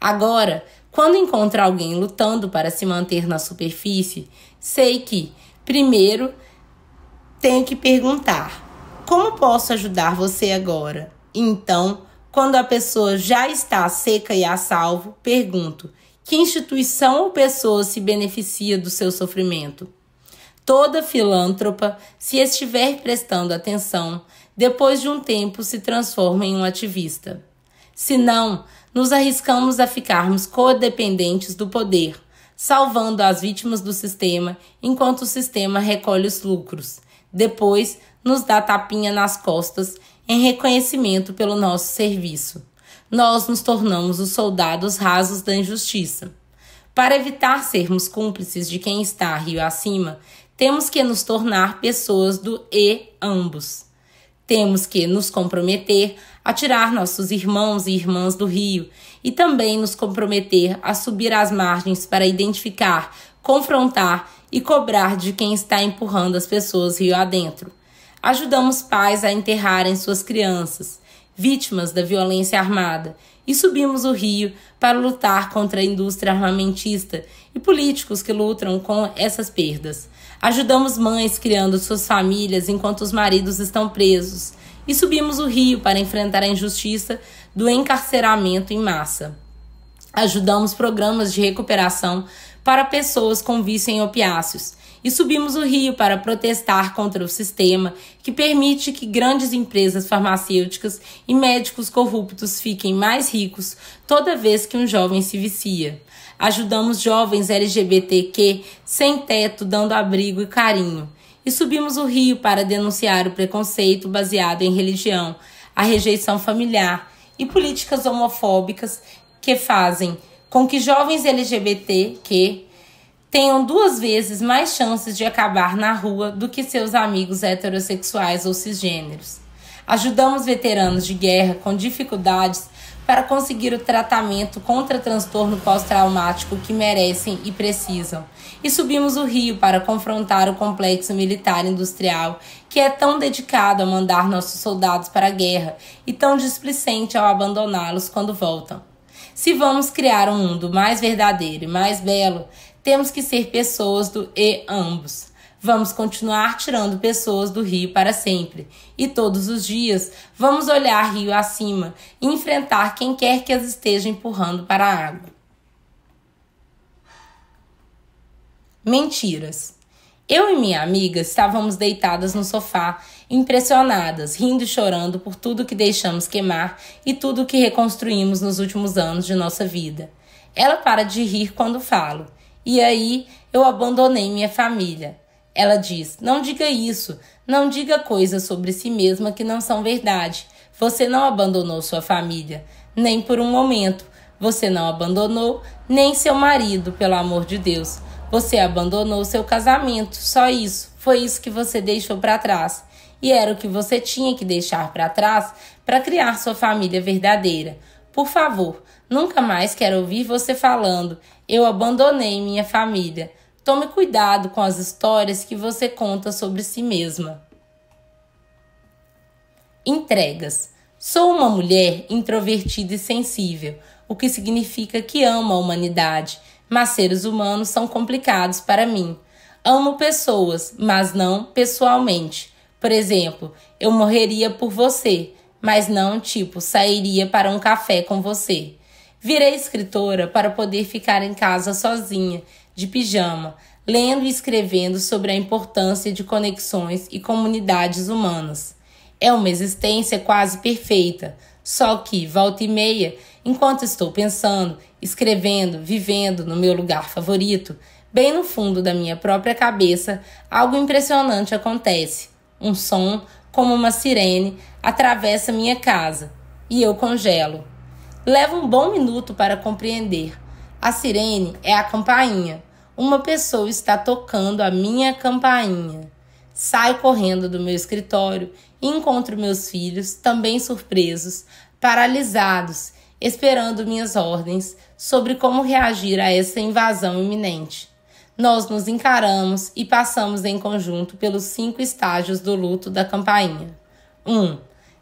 Agora, quando encontro alguém lutando para se manter na superfície, sei que, primeiro, tenho que perguntar: como posso ajudar você agora? Então, quando a pessoa já está seca e a salvo, pergunto: que instituição ou pessoa se beneficia do seu sofrimento? Toda filântropa, se estiver prestando atenção, depois de um tempo se transforma em um ativista. Se não, nos arriscamos a ficarmos codependentes do poder, salvando as vítimas do sistema enquanto o sistema recolhe os lucros. Depois, nos dá tapinha nas costas em reconhecimento pelo nosso serviço. Nós nos tornamos os soldados rasos da injustiça. Para evitar sermos cúmplices de quem está rio acima, temos que nos tornar pessoas do e ambos. Temos que nos comprometer a tirar nossos irmãos e irmãs do rio e também nos comprometer a subir às margens para identificar, confrontar e cobrar de quem está empurrando as pessoas rio adentro. Ajudamos pais a enterrarem suas crianças, vítimas da violência armada, e subimos o rio para lutar contra a indústria armamentista e políticos que lutam com essas perdas. Ajudamos mães criando suas famílias enquanto os maridos estão presos e subimos o rio para enfrentar a injustiça do encarceramento em massa. Ajudamos programas de recuperação para pessoas com vício em opiáceos e subimos o rio para protestar contra o sistema que permite que grandes empresas farmacêuticas e médicos corruptos fiquem mais ricos toda vez que um jovem se vicia. Ajudamos jovens LGBTQ sem teto, dando abrigo e carinho. E subimos o rio para denunciar o preconceito baseado em religião, a rejeição familiar e políticas homofóbicas que fazem com que jovens LGBTQ tenham duas vezes mais chances de acabar na rua do que seus amigos heterossexuais ou cisgêneros. Ajudamos veteranos de guerra com dificuldades para conseguir o tratamento contra transtorno pós-traumático que merecem e precisam. E subimos o rio para confrontar o complexo militar industrial que é tão dedicado a mandar nossos soldados para a guerra e tão displicente ao abandoná-los quando voltam. Se vamos criar um mundo mais verdadeiro e mais belo, temos que ser pessoas do e ambos. Vamos continuar tirando pessoas do rio para sempre. E todos os dias vamos olhar rio acima e enfrentar quem quer que as esteja empurrando para a água. Mentiras. Eu e minha amiga estávamos deitadas no sofá, impressionadas, rindo e chorando por tudo que deixamos queimar e tudo que reconstruímos nos últimos anos de nossa vida. Ela para de rir quando falo. E aí eu abandonei minha família. Ela diz: Não diga isso, não diga coisas sobre si mesma que não são verdade. Você não abandonou sua família, nem por um momento. Você não abandonou nem seu marido, pelo amor de Deus. Você abandonou seu casamento, só isso. Foi isso que você deixou para trás. E era o que você tinha que deixar para trás para criar sua família verdadeira. Por favor, nunca mais quero ouvir você falando. Eu abandonei minha família. Tome cuidado com as histórias que você conta sobre si mesma. Entregas. Sou uma mulher introvertida e sensível, o que significa que amo a humanidade, mas seres humanos são complicados para mim. Amo pessoas, mas não pessoalmente. Por exemplo, eu morreria por você, mas não tipo sairia para um café com você. Virei escritora para poder ficar em casa sozinha, de pijama, lendo e escrevendo sobre a importância de conexões e comunidades humanas. É uma existência quase perfeita, só que, volta e meia, enquanto estou pensando, escrevendo, vivendo no meu lugar favorito, bem no fundo da minha própria cabeça, algo impressionante acontece. Um som, como uma sirene, atravessa minha casa e eu congelo. Leva um bom minuto para compreender. A sirene é a campainha. Uma pessoa está tocando a minha campainha. Saio correndo do meu escritório e encontro meus filhos, também surpresos, paralisados, esperando minhas ordens sobre como reagir a essa invasão iminente. Nós nos encaramos e passamos em conjunto pelos cinco estágios do luto da campainha. 1. Um,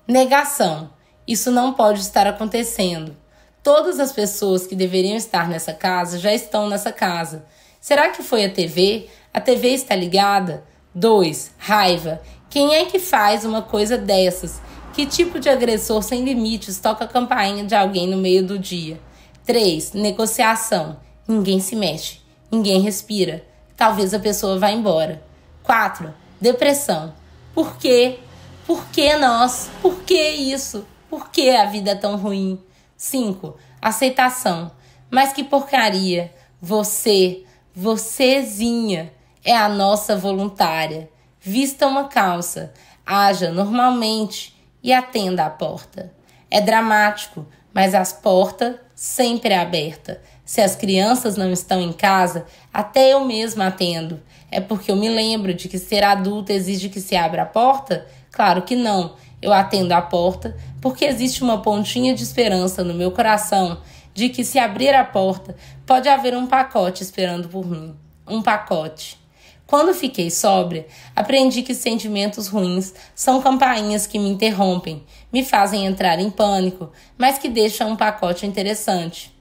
negação isso não pode estar acontecendo. Todas as pessoas que deveriam estar nessa casa já estão nessa casa. Será que foi a TV? A TV está ligada? 2. Raiva. Quem é que faz uma coisa dessas? Que tipo de agressor sem limites toca a campainha de alguém no meio do dia? 3. Negociação. Ninguém se mexe, ninguém respira. Talvez a pessoa vá embora. 4. Depressão. Por quê? Por que nós? Por que isso? Por que a vida é tão ruim? 5. Aceitação. Mas que porcaria! Você, vocêzinha, é a nossa voluntária. Vista uma calça, haja normalmente e atenda à porta. É dramático, mas as portas sempre é aberta. Se as crianças não estão em casa, até eu mesma atendo. É porque eu me lembro de que ser adulta exige que se abra a porta? Claro que não. Eu atendo a porta porque existe uma pontinha de esperança no meu coração de que, se abrir a porta, pode haver um pacote esperando por mim. Um pacote. Quando fiquei sóbria, aprendi que sentimentos ruins são campainhas que me interrompem, me fazem entrar em pânico, mas que deixam um pacote interessante.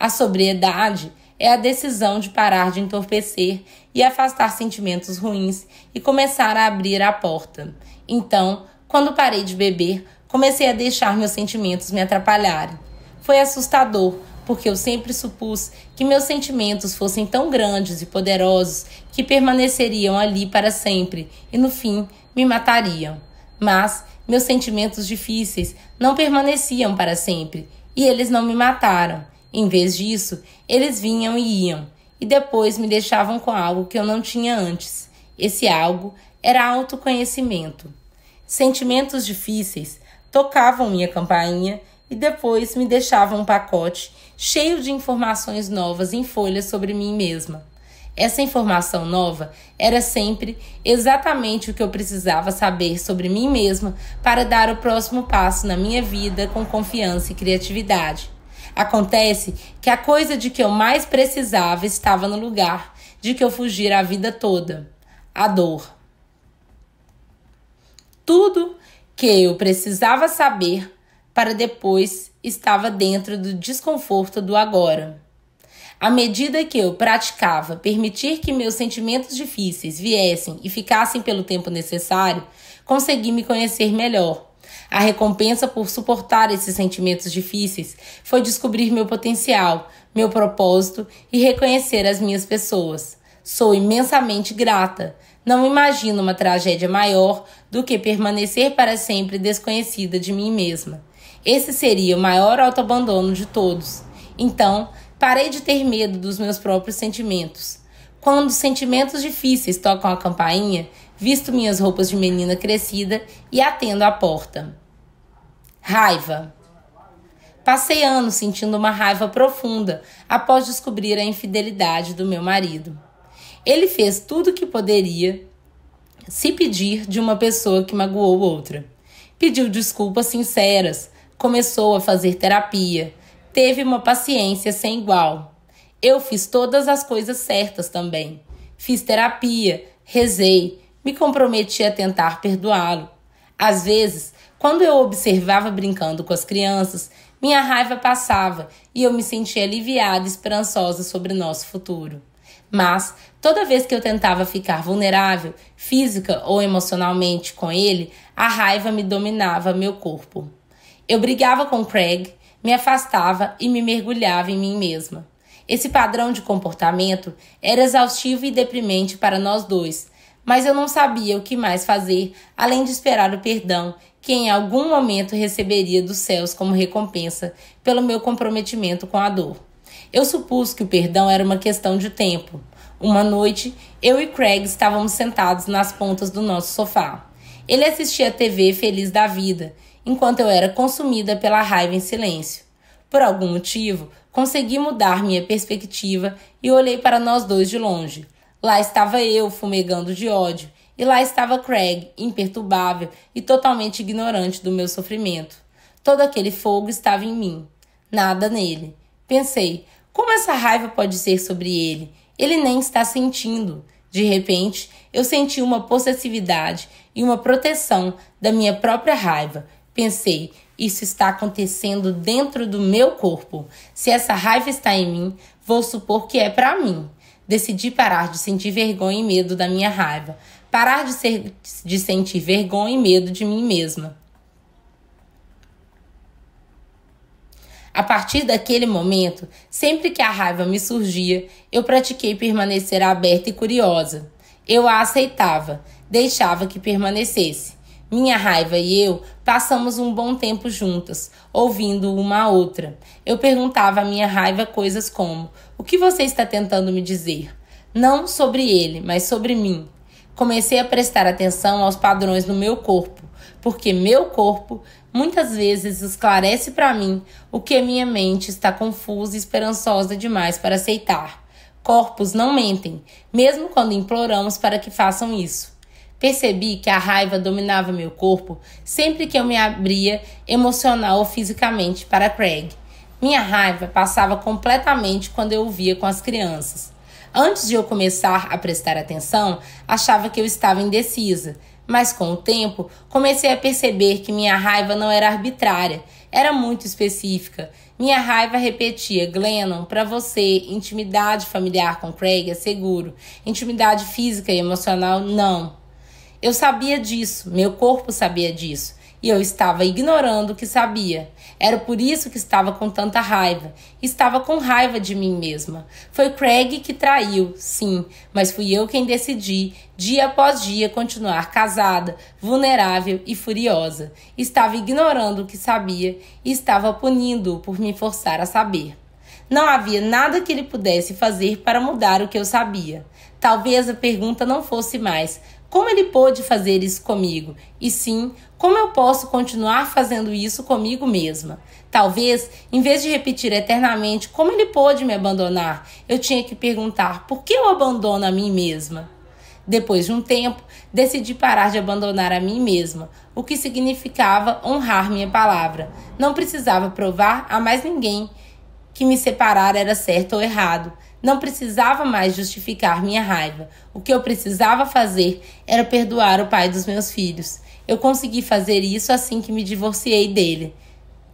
A sobriedade é a decisão de parar de entorpecer e afastar sentimentos ruins e começar a abrir a porta. Então, quando parei de beber, comecei a deixar meus sentimentos me atrapalharem. Foi assustador, porque eu sempre supus que meus sentimentos fossem tão grandes e poderosos que permaneceriam ali para sempre e no fim me matariam. Mas meus sentimentos difíceis não permaneciam para sempre e eles não me mataram. Em vez disso, eles vinham e iam e depois me deixavam com algo que eu não tinha antes. Esse algo era autoconhecimento. Sentimentos difíceis tocavam minha campainha e depois me deixavam um pacote cheio de informações novas em folhas sobre mim mesma. Essa informação nova era sempre exatamente o que eu precisava saber sobre mim mesma para dar o próximo passo na minha vida com confiança e criatividade. Acontece que a coisa de que eu mais precisava estava no lugar de que eu fugira a vida toda: a dor tudo que eu precisava saber para depois estava dentro do desconforto do agora. À medida que eu praticava permitir que meus sentimentos difíceis viessem e ficassem pelo tempo necessário, consegui me conhecer melhor. A recompensa por suportar esses sentimentos difíceis foi descobrir meu potencial, meu propósito e reconhecer as minhas pessoas. Sou imensamente grata não imagino uma tragédia maior do que permanecer para sempre desconhecida de mim mesma. Esse seria o maior autoabandono de todos. Então, parei de ter medo dos meus próprios sentimentos. Quando sentimentos difíceis tocam a campainha, visto minhas roupas de menina crescida e atendo à porta. Raiva. Passei anos sentindo uma raiva profunda após descobrir a infidelidade do meu marido. Ele fez tudo o que poderia se pedir de uma pessoa que magoou outra. Pediu desculpas sinceras, começou a fazer terapia, teve uma paciência sem igual. Eu fiz todas as coisas certas também. Fiz terapia, rezei, me comprometi a tentar perdoá-lo. Às vezes, quando eu observava brincando com as crianças, minha raiva passava e eu me sentia aliviada e esperançosa sobre nosso futuro. Mas, Toda vez que eu tentava ficar vulnerável, física ou emocionalmente, com ele, a raiva me dominava meu corpo. Eu brigava com Craig, me afastava e me mergulhava em mim mesma. Esse padrão de comportamento era exaustivo e deprimente para nós dois, mas eu não sabia o que mais fazer além de esperar o perdão que em algum momento receberia dos céus como recompensa pelo meu comprometimento com a dor. Eu supus que o perdão era uma questão de tempo, uma noite, eu e Craig estávamos sentados nas pontas do nosso sofá. Ele assistia a TV feliz da vida, enquanto eu era consumida pela raiva em silêncio. Por algum motivo, consegui mudar minha perspectiva e olhei para nós dois de longe. Lá estava eu, fumegando de ódio, e lá estava Craig, imperturbável e totalmente ignorante do meu sofrimento. Todo aquele fogo estava em mim, nada nele. Pensei, como essa raiva pode ser sobre ele? Ele nem está sentindo. De repente, eu senti uma possessividade e uma proteção da minha própria raiva. Pensei, isso está acontecendo dentro do meu corpo. Se essa raiva está em mim, vou supor que é para mim. Decidi parar de sentir vergonha e medo da minha raiva, parar de, ser, de sentir vergonha e medo de mim mesma. A partir daquele momento, sempre que a raiva me surgia, eu pratiquei permanecer aberta e curiosa. Eu a aceitava, deixava que permanecesse. Minha raiva e eu passamos um bom tempo juntas, ouvindo uma a outra. Eu perguntava à minha raiva coisas como: O que você está tentando me dizer? Não sobre ele, mas sobre mim. Comecei a prestar atenção aos padrões no meu corpo porque meu corpo muitas vezes esclarece para mim o que minha mente está confusa e esperançosa demais para aceitar. Corpos não mentem, mesmo quando imploramos para que façam isso. Percebi que a raiva dominava meu corpo sempre que eu me abria emocional ou fisicamente para Craig. Minha raiva passava completamente quando eu o via com as crianças. Antes de eu começar a prestar atenção, achava que eu estava indecisa, mas com o tempo, comecei a perceber que minha raiva não era arbitrária, era muito específica. Minha raiva repetia: Glennon, para você, intimidade familiar com Craig é seguro, intimidade física e emocional, não. Eu sabia disso, meu corpo sabia disso, e eu estava ignorando que sabia. Era por isso que estava com tanta raiva. Estava com raiva de mim mesma. Foi Craig que traiu, sim, mas fui eu quem decidi, dia após dia, continuar casada, vulnerável e furiosa. Estava ignorando o que sabia e estava punindo-o por me forçar a saber. Não havia nada que ele pudesse fazer para mudar o que eu sabia. Talvez a pergunta não fosse mais: como ele pôde fazer isso comigo, e sim, como eu posso continuar fazendo isso comigo mesma. Talvez, em vez de repetir eternamente como ele pôde me abandonar, eu tinha que perguntar por que eu abandono a mim mesma. Depois de um tempo, decidi parar de abandonar a mim mesma, o que significava honrar minha palavra. Não precisava provar a mais ninguém que me separar era certo ou errado. Não precisava mais justificar minha raiva. O que eu precisava fazer era perdoar o pai dos meus filhos. Eu consegui fazer isso assim que me divorciei dele.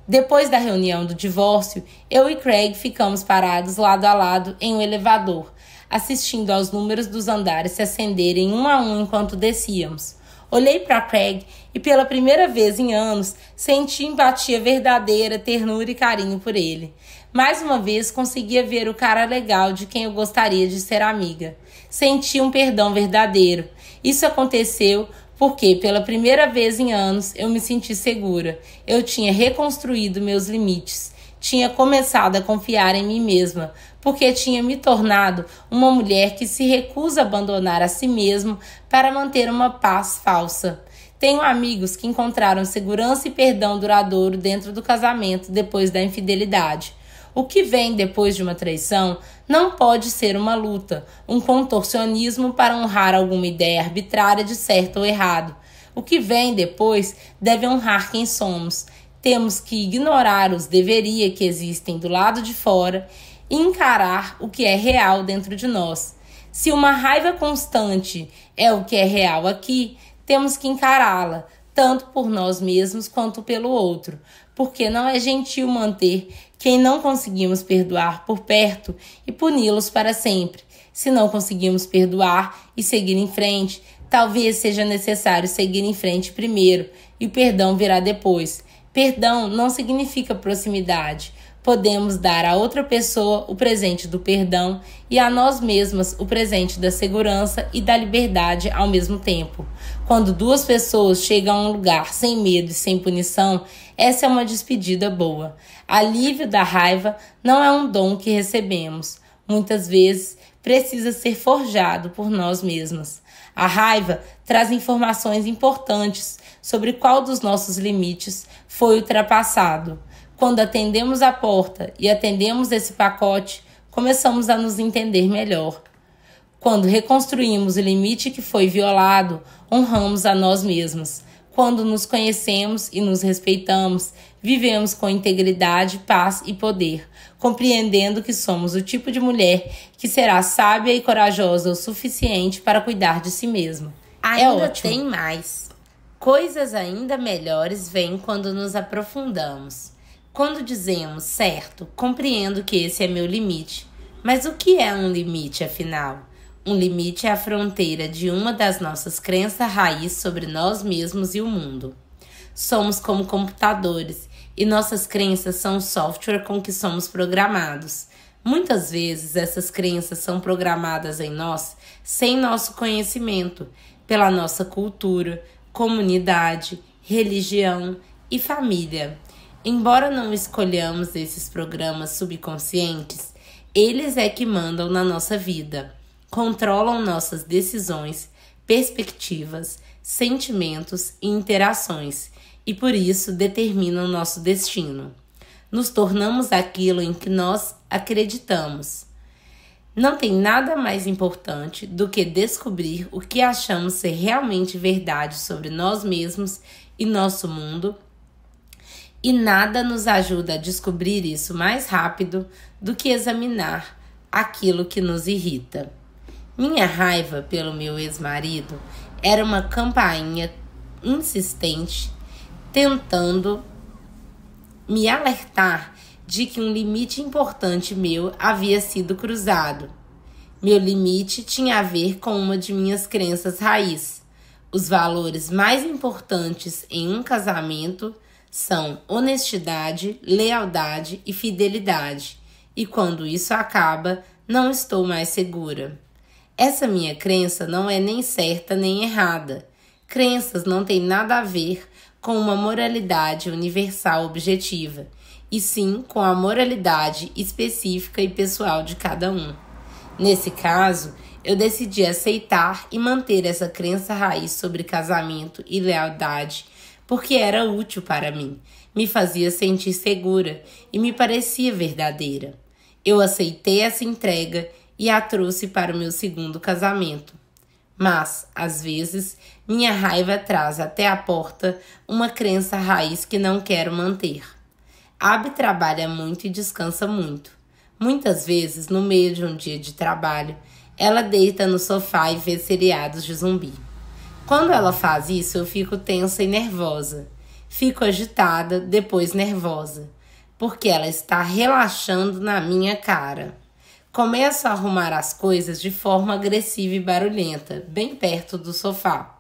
Depois da reunião do divórcio, eu e Craig ficamos parados lado a lado em um elevador, assistindo aos números dos andares se acenderem um a um enquanto descíamos. Olhei para Craig e, pela primeira vez em anos, senti empatia verdadeira, ternura e carinho por ele. Mais uma vez conseguia ver o cara legal de quem eu gostaria de ser amiga. Senti um perdão verdadeiro. Isso aconteceu porque, pela primeira vez em anos, eu me senti segura. Eu tinha reconstruído meus limites. Tinha começado a confiar em mim mesma, porque tinha me tornado uma mulher que se recusa a abandonar a si mesma para manter uma paz falsa. Tenho amigos que encontraram segurança e perdão duradouro dentro do casamento depois da infidelidade. O que vem depois de uma traição não pode ser uma luta, um contorcionismo para honrar alguma ideia arbitrária de certo ou errado. O que vem depois deve honrar quem somos. Temos que ignorar os deveria que existem do lado de fora e encarar o que é real dentro de nós. Se uma raiva constante é o que é real aqui, temos que encará-la, tanto por nós mesmos quanto pelo outro, porque não é gentil manter quem não conseguimos perdoar por perto e puni-los para sempre. Se não conseguimos perdoar e seguir em frente, talvez seja necessário seguir em frente primeiro e o perdão virá depois. Perdão não significa proximidade. Podemos dar a outra pessoa o presente do perdão e a nós mesmas o presente da segurança e da liberdade ao mesmo tempo. Quando duas pessoas chegam a um lugar sem medo e sem punição, essa é uma despedida boa. Alívio da raiva não é um dom que recebemos. Muitas vezes precisa ser forjado por nós mesmas. A raiva traz informações importantes sobre qual dos nossos limites foi ultrapassado. Quando atendemos a porta e atendemos esse pacote, começamos a nos entender melhor. Quando reconstruímos o limite que foi violado, honramos a nós mesmas quando nos conhecemos e nos respeitamos, vivemos com integridade, paz e poder, compreendendo que somos o tipo de mulher que será sábia e corajosa o suficiente para cuidar de si mesma. É ainda é tem mais. Coisas ainda melhores vêm quando nos aprofundamos. Quando dizemos, certo, compreendo que esse é meu limite. Mas o que é um limite, afinal? Um limite é a fronteira de uma das nossas crenças raiz sobre nós mesmos e o mundo. Somos como computadores e nossas crenças são o software com que somos programados. Muitas vezes essas crenças são programadas em nós sem nosso conhecimento, pela nossa cultura, comunidade, religião e família. Embora não escolhamos esses programas subconscientes, eles é que mandam na nossa vida controlam nossas decisões, perspectivas, sentimentos e interações e por isso determinam nosso destino. Nos tornamos aquilo em que nós acreditamos. Não tem nada mais importante do que descobrir o que achamos ser realmente verdade sobre nós mesmos e nosso mundo, e nada nos ajuda a descobrir isso mais rápido do que examinar aquilo que nos irrita. Minha raiva pelo meu ex-marido era uma campainha insistente tentando me alertar de que um limite importante meu havia sido cruzado. Meu limite tinha a ver com uma de minhas crenças raiz. Os valores mais importantes em um casamento são honestidade, lealdade e fidelidade, e quando isso acaba, não estou mais segura. Essa minha crença não é nem certa nem errada. Crenças não têm nada a ver com uma moralidade universal objetiva, e sim com a moralidade específica e pessoal de cada um. Nesse caso, eu decidi aceitar e manter essa crença raiz sobre casamento e lealdade porque era útil para mim, me fazia sentir segura e me parecia verdadeira. Eu aceitei essa entrega e a trouxe para o meu segundo casamento. Mas, às vezes, minha raiva traz até a porta uma crença raiz que não quero manter. Abe trabalha muito e descansa muito. Muitas vezes, no meio de um dia de trabalho, ela deita no sofá e vê seriados de zumbi. Quando ela faz isso, eu fico tensa e nervosa. Fico agitada, depois nervosa, porque ela está relaxando na minha cara. Começo a arrumar as coisas de forma agressiva e barulhenta, bem perto do sofá.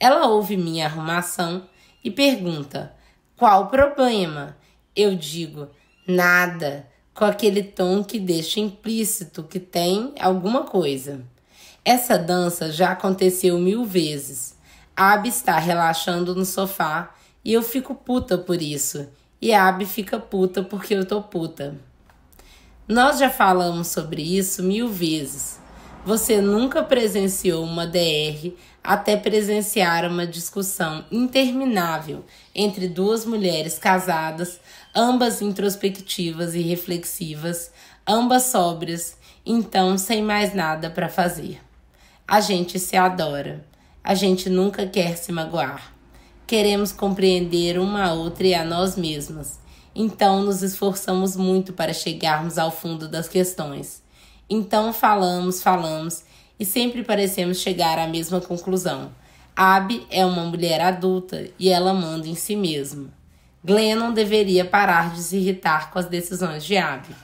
Ela ouve minha arrumação e pergunta: Qual o problema? Eu digo: Nada, com aquele tom que deixa implícito que tem alguma coisa. Essa dança já aconteceu mil vezes. Abe está relaxando no sofá e eu fico puta por isso. E Abe fica puta porque eu tô puta. Nós já falamos sobre isso mil vezes. Você nunca presenciou uma DR até presenciar uma discussão interminável entre duas mulheres casadas, ambas introspectivas e reflexivas, ambas sóbrias, então sem mais nada para fazer. A gente se adora. A gente nunca quer se magoar. Queremos compreender uma a outra e a nós mesmas. Então nos esforçamos muito para chegarmos ao fundo das questões. Então falamos, falamos e sempre parecemos chegar à mesma conclusão. Abby é uma mulher adulta e ela manda em si mesma. Glennon deveria parar de se irritar com as decisões de Abby.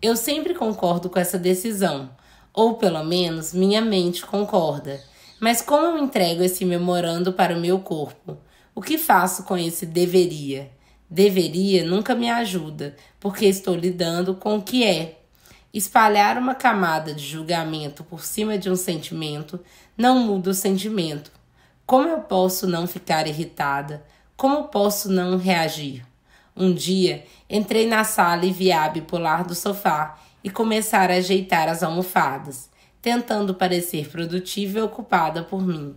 Eu sempre concordo com essa decisão, ou pelo menos minha mente concorda. Mas como eu entrego esse memorando para o meu corpo? O que faço com esse deveria? Deveria nunca me ajuda, porque estou lidando com o que é. Espalhar uma camada de julgamento por cima de um sentimento não muda o sentimento. Como eu posso não ficar irritada? Como posso não reagir? Um dia, entrei na sala e vi a bipolar do sofá e começar a ajeitar as almofadas, tentando parecer produtiva e ocupada por mim.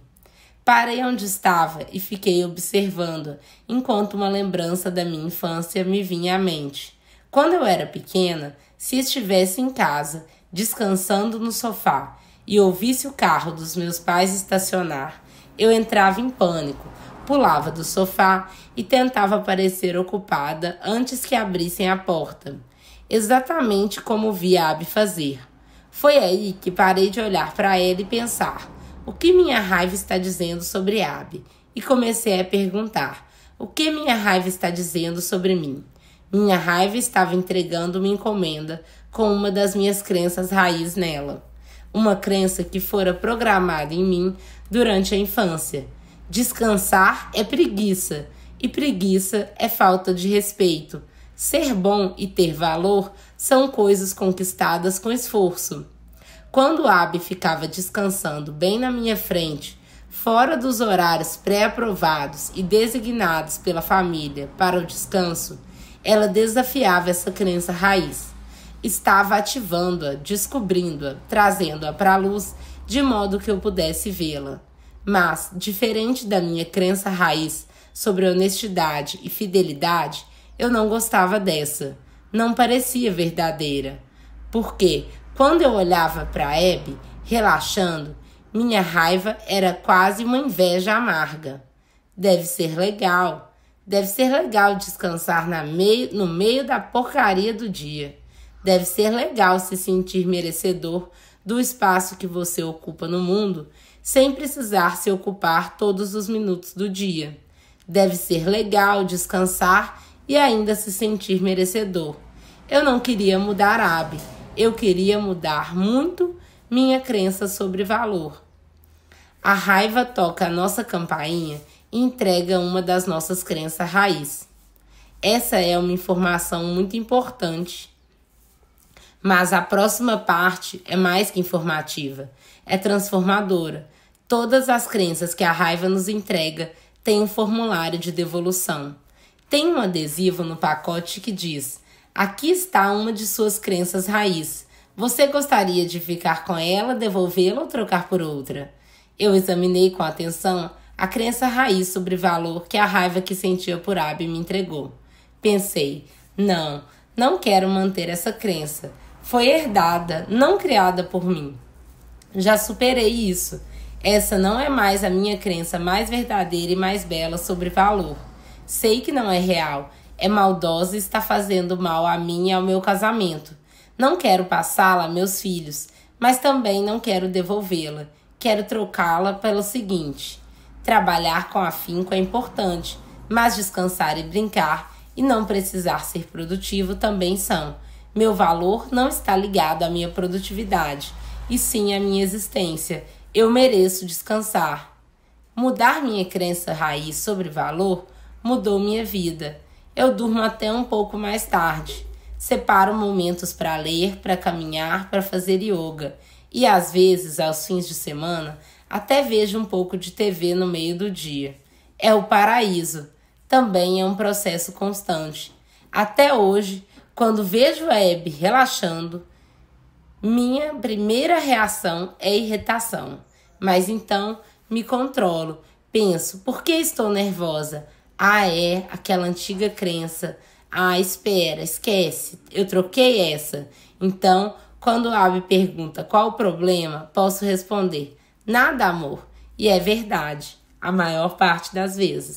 Parei onde estava e fiquei observando, enquanto uma lembrança da minha infância me vinha à mente. Quando eu era pequena, se estivesse em casa, descansando no sofá, e ouvisse o carro dos meus pais estacionar, eu entrava em pânico, pulava do sofá e tentava parecer ocupada antes que abrissem a porta, exatamente como vi a Abby fazer. Foi aí que parei de olhar para ela e pensar: o que minha raiva está dizendo sobre Abe e comecei a perguntar: o que minha raiva está dizendo sobre mim? Minha raiva estava entregando uma encomenda com uma das minhas crenças raiz nela. Uma crença que fora programada em mim durante a infância. Descansar é preguiça, e preguiça é falta de respeito. Ser bom e ter valor são coisas conquistadas com esforço. Quando Abe ficava descansando bem na minha frente, fora dos horários pré-aprovados e designados pela família para o descanso, ela desafiava essa crença raiz. Estava ativando-a, descobrindo-a, trazendo-a para a luz de modo que eu pudesse vê-la. Mas, diferente da minha crença raiz sobre honestidade e fidelidade, eu não gostava dessa. Não parecia verdadeira. Porque, quando eu olhava para Abby, relaxando, minha raiva era quase uma inveja amarga. Deve ser legal. Deve ser legal descansar meio, no meio da porcaria do dia. Deve ser legal se sentir merecedor do espaço que você ocupa no mundo sem precisar se ocupar todos os minutos do dia. Deve ser legal descansar e ainda se sentir merecedor. Eu não queria mudar Abby, eu queria mudar muito minha crença sobre valor. A raiva toca a nossa campainha e entrega uma das nossas crenças raiz. Essa é uma informação muito importante. Mas a próxima parte é mais que informativa, é transformadora. Todas as crenças que a raiva nos entrega têm um formulário de devolução. Tem um adesivo no pacote que diz: Aqui está uma de suas crenças raiz. Você gostaria de ficar com ela, devolvê-la ou trocar por outra? Eu examinei com atenção a crença raiz sobre valor que a raiva que sentia por Abby me entregou. Pensei, não, não quero manter essa crença. Foi herdada, não criada por mim. Já superei isso. Essa não é mais a minha crença mais verdadeira e mais bela sobre valor. Sei que não é real é maldosa e está fazendo mal a mim e ao meu casamento. Não quero passá-la a meus filhos, mas também não quero devolvê-la. Quero trocá-la pelo seguinte: trabalhar com afinco é importante, mas descansar e brincar e não precisar ser produtivo também são. Meu valor não está ligado à minha produtividade, e sim à minha existência. Eu mereço descansar. Mudar minha crença raiz sobre valor mudou minha vida. Eu durmo até um pouco mais tarde. Separo momentos para ler, para caminhar, para fazer yoga. E às vezes, aos fins de semana, até vejo um pouco de TV no meio do dia. É o paraíso. Também é um processo constante. Até hoje, quando vejo a Hebe relaxando, minha primeira reação é irritação. Mas então me controlo. Penso, por que estou nervosa? Ah, é aquela antiga crença. Ah, espera, esquece, eu troquei essa. Então, quando a Abby pergunta qual o problema, posso responder: nada, amor. E é verdade, a maior parte das vezes.